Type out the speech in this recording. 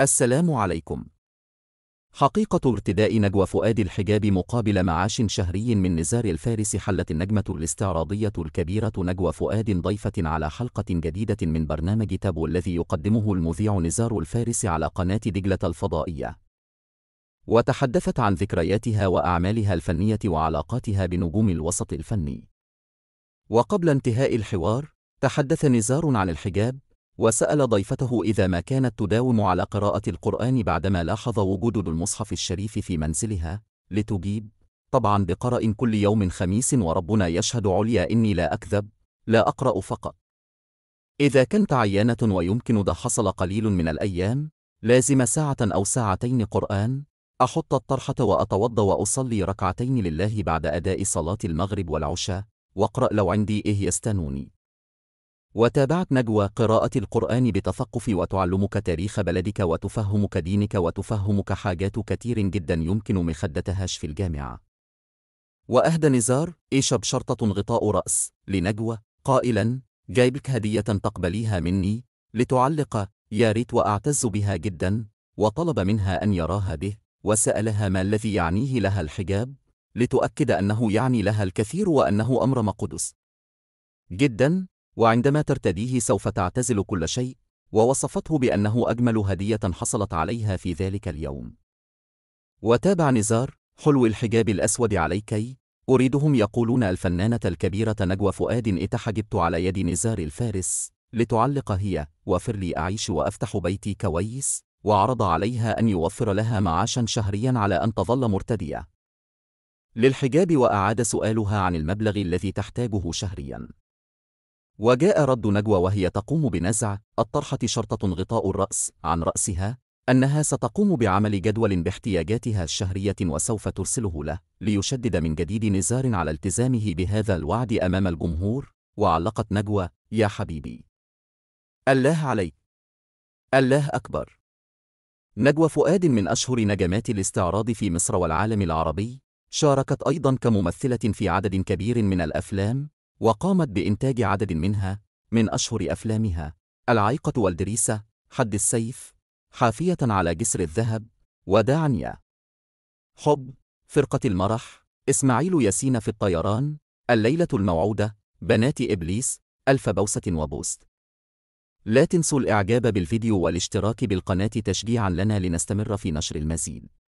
السلام عليكم. حقيقة ارتداء نجوى فؤاد الحجاب مقابل معاش شهري من نزار الفارس حلت النجمة الاستعراضية الكبيرة نجوى فؤاد ضيفة على حلقة جديدة من برنامج تابو الذي يقدمه المذيع نزار الفارس على قناة دجلة الفضائية. وتحدثت عن ذكرياتها وأعمالها الفنية وعلاقاتها بنجوم الوسط الفني. وقبل انتهاء الحوار، تحدث نزار عن الحجاب وسأل ضيفته إذا ما كانت تداوم على قراءة القرآن بعدما لاحظ وجود المصحف الشريف في منزلها، لتجيب: طبعا بقرأ كل يوم خميس وربنا يشهد عليا إني لا أكذب، لا أقرأ فقط. إذا كنت عيانة ويمكن ده حصل قليل من الأيام، لازم ساعة أو ساعتين قرآن، أحط الطرحة وأتوضى وأصلي ركعتين لله بعد أداء صلاة المغرب والعشاء، وأقرأ لو عندي إيه يستنوني. وتابعت نجوى قراءة القرآن بتثقف وتعلمك تاريخ بلدك وتفهمك دينك وتفهمك حاجات كتير جدا يمكن مخدتهاش في الجامعة. وأهدى نزار إيشب شرطة غطاء رأس لنجوى قائلا جايبك هدية تقبليها مني لتعلق يا ريت وأعتز بها جدا وطلب منها أن يراها به وسألها ما الذي يعنيه لها الحجاب لتؤكد أنه يعني لها الكثير وأنه أمر مقدس جدا وعندما ترتديه سوف تعتزل كل شيء ووصفته بأنه أجمل هدية حصلت عليها في ذلك اليوم وتابع نزار حلو الحجاب الأسود عليكي أريدهم يقولون الفنانة الكبيرة نجوى فؤاد اتحجبت على يد نزار الفارس لتعلق هي وفر لي أعيش وأفتح بيتي كويس وعرض عليها أن يوفر لها معاشا شهريا على أن تظل مرتدية للحجاب وأعاد سؤالها عن المبلغ الذي تحتاجه شهريا وجاء رد نجوى وهي تقوم بنزع الطرحة شرطة غطاء الرأس عن رأسها أنها ستقوم بعمل جدول باحتياجاتها الشهرية وسوف ترسله له ليشدد من جديد نزار على التزامه بهذا الوعد أمام الجمهور وعلقت نجوى يا حبيبي الله عليك الله أكبر نجوى فؤاد من أشهر نجمات الاستعراض في مصر والعالم العربي شاركت أيضا كممثلة في عدد كبير من الأفلام وقامت بإنتاج عدد منها من أشهر أفلامها العيقة والدريسة حد السيف حافية على جسر الذهب وداعنيا حب فرقة المرح إسماعيل ياسين في الطيران الليلة الموعودة بنات إبليس ألف بوسة وبوست لا تنسوا الإعجاب بالفيديو والاشتراك بالقناة تشجيعا لنا لنستمر في نشر المزيد